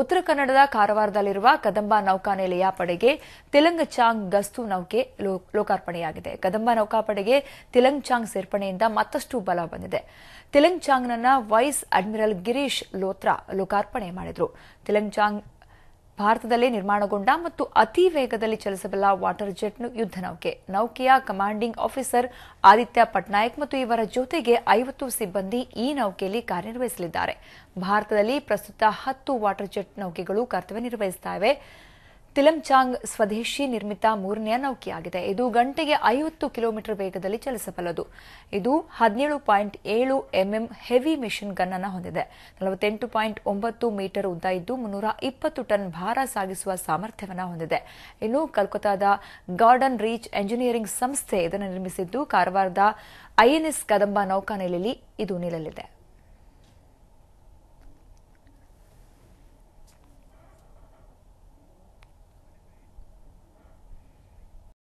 ಉತ್ತರ ಕನ್ನಡದ ಕಾರವಾರದಲ್ಲಿರುವ ಕದಂಬ ನೌಕಾನೆಲೆಯ ಪಡೆಗೆ ಚಾಂಗ್ ಗಸ್ತು ನೌಕೆ ಲೋಕಾರ್ಪಣೆಯಾಗಿದೆ ಕದಂಬ ನೌಕಾಪಡೆಗೆ ಚಾಂಗ್ ಸೇರ್ಪಡೆಯಿಂದ ಮತ್ತಷ್ಟು ಬಲ ಬಂದಿದೆ ತಿಲಂಗ್ಚಾಂಗ್ನ ವೈಸ್ ಅಡ್ಮಿರಲ್ ಗಿರೀಶ್ ಲೋತ್ರಾ ಲೋಕಾರ್ಪಣೆ ಮಾಡಿದರು ಚಾಂಗ್ ಭಾರತದಲ್ಲೇ ನಿರ್ಮಾಣಗೊಂಡ ಮತ್ತು ಅತಿ ವೇಗದಲ್ಲಿ ಚಲಿಸಬಲ್ಲ ವಾಟರ್ ಜೆಟ್ ಯುದ್ಧ ನೌಕೆ ನೌಕೆಯ ಕಮಾಂಡಿಂಗ್ ಆಫೀಸರ್ ಆದಿತ್ಯ ಪಟ್ನಾಯಕ್ ಮತ್ತು ಇವರ ಜೊತೆಗೆ ಐವತ್ತು ಸಿಬ್ಬಂದಿ ಈ ನೌಕೆಯಲ್ಲಿ ಕಾರ್ಯನಿರ್ವಹಿಸಲಿದ್ದಾರೆ ಭಾರತದಲ್ಲಿ ಪ್ರಸ್ತುತ ಹತ್ತು ವಾಟರ್ ಜೆಟ್ ನೌಕೆಗಳು ಕರ್ತವ್ಯ ನಿರ್ವಹಿಸುತ್ತಿವೆ ತಿಲಂಚಾಂಗ್ ಸ್ವದೇಶಿ ನಿರ್ಮಿತ ಮೂರನೆಯ ನೌಕೆಯಾಗಿದೆ ಇದು ಗಂಟೆಗೆ ಐವತ್ತು ಕಿಲೋಮೀಟರ್ ವೇಗದಲ್ಲಿ ಚಲಿಸಬಲ್ಲದು ಇದು ಹದಿನೇಳು ಪಾಯಿಂಟ್ ಏಳು ಎಂಎಂ ಹೆವಿ ಮಿಷನ್ ಗನ್ನನ್ನು ಹೊಂದಿದೆ ನಲವತ್ತೆಂಟು ಪಾಯಿಂಟ್ ಒಂಬತ್ತು ಮೀಟರ್ ಉದ್ದ ಇದ್ದು ಮುನ್ನೂರ ಇಪ್ಪತ್ತು ಟನ್ ಭಾರ ಸಾಗಿಸುವ ಸಾಮರ್ಥ್ಯವನ್ನು ಹೊಂದಿದೆ ಇನ್ನು ಕಲ್ಕತ್ತಾದ ಗಾರ್ಡನ್ ರೀಚ್ ಎಂಜಿನಿಯರಿಂಗ್ ಸಂಸ್ಥೆ ಇದನ್ನು ನಿರ್ಮಿಸಿದ್ದು ಕಾರವಾರದ ಐಎನ್ಎಸ್ ಕದಂಬ ನೌಕಾನೆಲೆಯಲ್ಲಿ ಇದು ನಿಲ್ಲಲಿದೆ